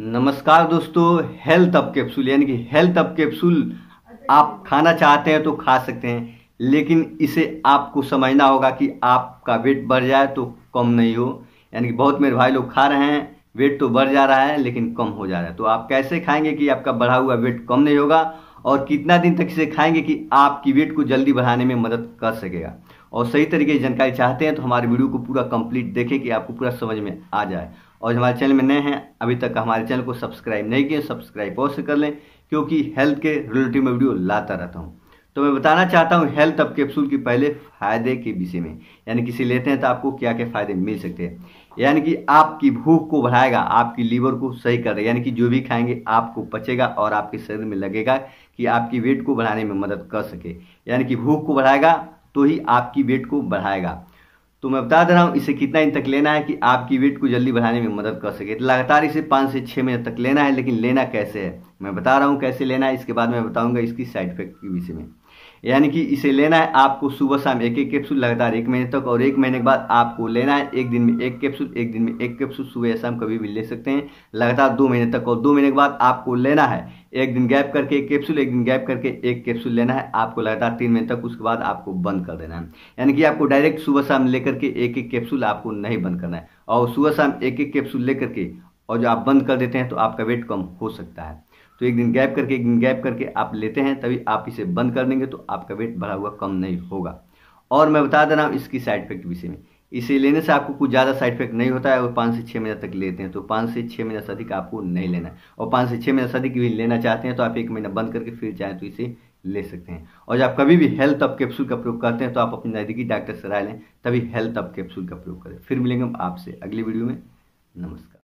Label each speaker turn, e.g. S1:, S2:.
S1: नमस्कार दोस्तों health up capsule यानी कि हेल्थ अप कैप्सूल आप खाना चाहते हैं तो खा सकते हैं लेकिन इसे आपको समझना होगा कि आपका वेट बढ़ जाए तो कम नहीं हो यानी कि बहुत मेरे भाई लोग खा रहे हैं वेट तो बढ़ जा रहा है लेकिन कम हो जा रहा है तो आप कैसे खाएंगे कि आपका बढ़ा हुआ वेट कम नहीं होगा और कितना दिन तक इसे खाएंगे कि आपकी वेट को जल्दी बढ़ाने में मदद कर सकेगा और सही तरीके की जानकारी चाहते हैं तो हमारे वीडियो को पूरा कंप्लीट देखें कि आपको पूरा समझ में आ जाए और हमारे चैनल में नए हैं अभी तक हमारे चैनल को सब्सक्राइब नहीं किए सब्सक्राइब अवश्य कर लें क्योंकि हेल्थ के रिलेटिव में वीडियो लाता रहता हूँ तो मैं बताना चाहता हूँ हेल्थ अप कैप्सूल के पहले फायदे के विषय में यानी किसी लेते हैं तो आपको क्या क्या फायदे मिल सकते हैं यानी कि आपकी भूख को बढ़ाएगा आपकी लीवर को सही कर देगा यानी कि जो भी खाएंगे आपको पचेगा और आपके शरीर में लगेगा कि आपकी वेट को बढ़ाने में मदद कर सके यानी कि भूख को बढ़ाएगा तो ही आपकी वेट को बढ़ाएगा तो मैं बता दे रहा हूँ इसे कितना दिन तक लेना है कि आपकी वेट को जल्दी बढ़ाने में मदद कर सके तो लगातार इसे पाँच से छः महीने तक लेना है लेकिन लेना कैसे है मैं बता रहा हूँ कैसे लेना है इसके बाद मैं बताऊँगा इसकी साइड इफेक्ट के विषय में यानी कि इसे लेना है आपको सुबह शाम एक एक कैप्सूल लगातार एक महीने तक और एक महीने के बाद आपको लेना है एक दिन में एक कैप्सूल एक दिन में एक कैप्सूल सुबह या शाम कभी भी ले सकते हैं लगातार दो महीने तक और दो महीने के बाद आपको लेना है एक दिन गैप करके एक कैप्सूल एक दिन गैप करके एक कैप्सूल लेना है आपको लगातार तीन महीने तक उसके बाद आपको बंद कर देना है यानी कि आपको डायरेक्ट सुबह शाम लेकर के एक एक कैप्सूल आपको नहीं बंद करना है और सुबह शाम एक एक कैप्सूल लेकर के और जो आप बंद कर देते हैं तो आपका वेट कम हो सकता है तो एक दिन गैप करके एक दिन गैप करके आप लेते हैं तभी आप इसे बंद कर देंगे तो आपका वेट भरा हुआ कम नहीं होगा और मैं बता दे रहा हूँ इसकी साइड इफेक्ट विषय में इसे लेने से आपको कुछ ज़्यादा साइड इफेक्ट नहीं होता है और पाँच से छः महीने तक लेते हैं तो पाँच से छः महीने से अधिक आपको नहीं लेना है और पाँच से छः महीने से अधिक भी लेना चाहते हैं तो आप एक महीना बंद करके फिर चाहें तो इसे ले सकते हैं और जब कभी भी हेल्थ अप कैप्सूल का प्रयोग करते हैं तो आप अपने नज़दीकी डॉक्टर से राय लें तभी हेल्थ अप कैप्सूल का प्रयोग करें फिर मिलेंगे हम आपसे अगले वीडियो में नमस्कार